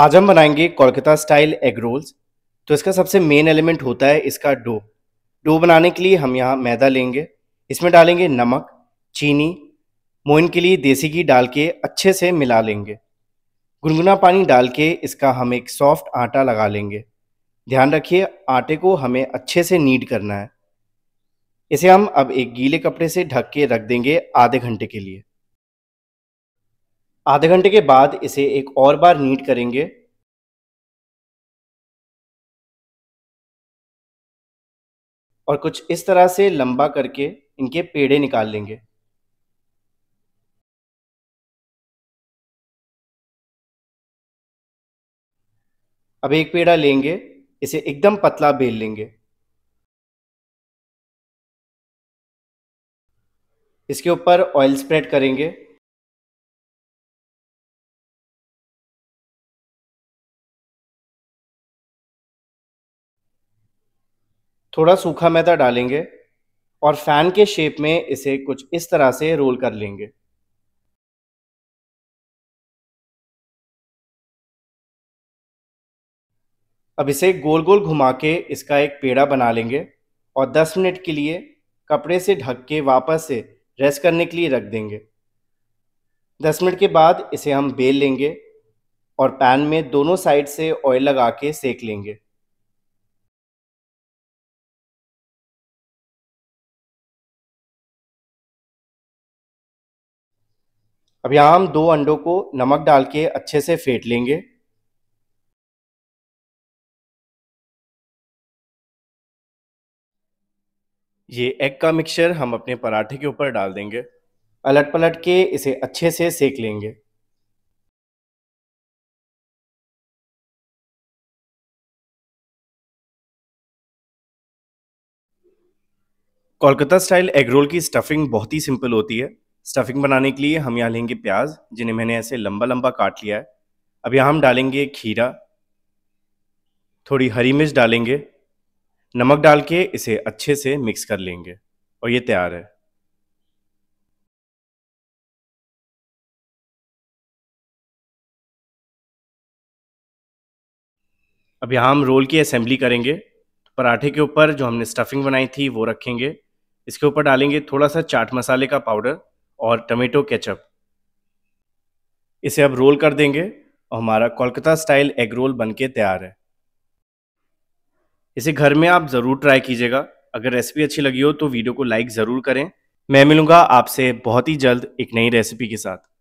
आज हम बनाएंगे कोलकाता स्टाइल एग रोल्स तो इसका सबसे मेन एलिमेंट होता है इसका डो डो बनाने के लिए हम यहाँ मैदा लेंगे इसमें डालेंगे नमक चीनी मोइन के लिए देसी घी डाल के अच्छे से मिला लेंगे गुनगुना पानी डाल के इसका हम एक सॉफ्ट आटा लगा लेंगे ध्यान रखिए आटे को हमें अच्छे से नीड करना है इसे हम अब एक गीले कपड़े से ढक के रख देंगे आधे घंटे के लिए आधे घंटे के बाद इसे एक और बार नीट करेंगे और कुछ इस तरह से लंबा करके इनके पेड़े निकाल लेंगे अब एक पेड़ा लेंगे इसे एकदम पतला बेल लेंगे इसके ऊपर ऑयल स्प्रेड करेंगे थोड़ा सूखा मैदा डालेंगे और फैन के शेप में इसे कुछ इस तरह से रोल कर लेंगे अब इसे गोल गोल घुमा के इसका एक पेड़ा बना लेंगे और 10 मिनट के लिए कपड़े से ढक के वापस से रेस्ट करने के लिए रख देंगे 10 मिनट के बाद इसे हम बेल लेंगे और पैन में दोनों साइड से ऑयल लगा के सेक लेंगे अब यहाँ हम दो अंडों को नमक डाल के अच्छे से फेंट लेंगे ये एग का मिक्सचर हम अपने पराठे के ऊपर डाल देंगे अलट पलट के इसे अच्छे से सेक लेंगे कोलकाता स्टाइल एग रोल की स्टफिंग बहुत ही सिंपल होती है स्टफिंग बनाने के लिए हम यहाँ लेंगे प्याज जिन्हें मैंने ऐसे लंबा लंबा काट लिया है अब यहाँ हम डालेंगे खीरा थोड़ी हरी मिर्च डालेंगे नमक डाल के इसे अच्छे से मिक्स कर लेंगे और ये तैयार है अब यहाँ हम रोल की असेंबली करेंगे तो पराठे के ऊपर जो हमने स्टफिंग बनाई थी वो रखेंगे इसके ऊपर डालेंगे थोड़ा सा चाट मसाले का पाउडर और टमेटो केचप इसे अब रोल कर देंगे और हमारा कोलकाता स्टाइल एग रोल बनके तैयार है इसे घर में आप ज़रूर ट्राई कीजिएगा अगर रेसिपी अच्छी लगी हो तो वीडियो को लाइक ज़रूर करें मैं मिलूंगा आपसे बहुत ही जल्द एक नई रेसिपी के साथ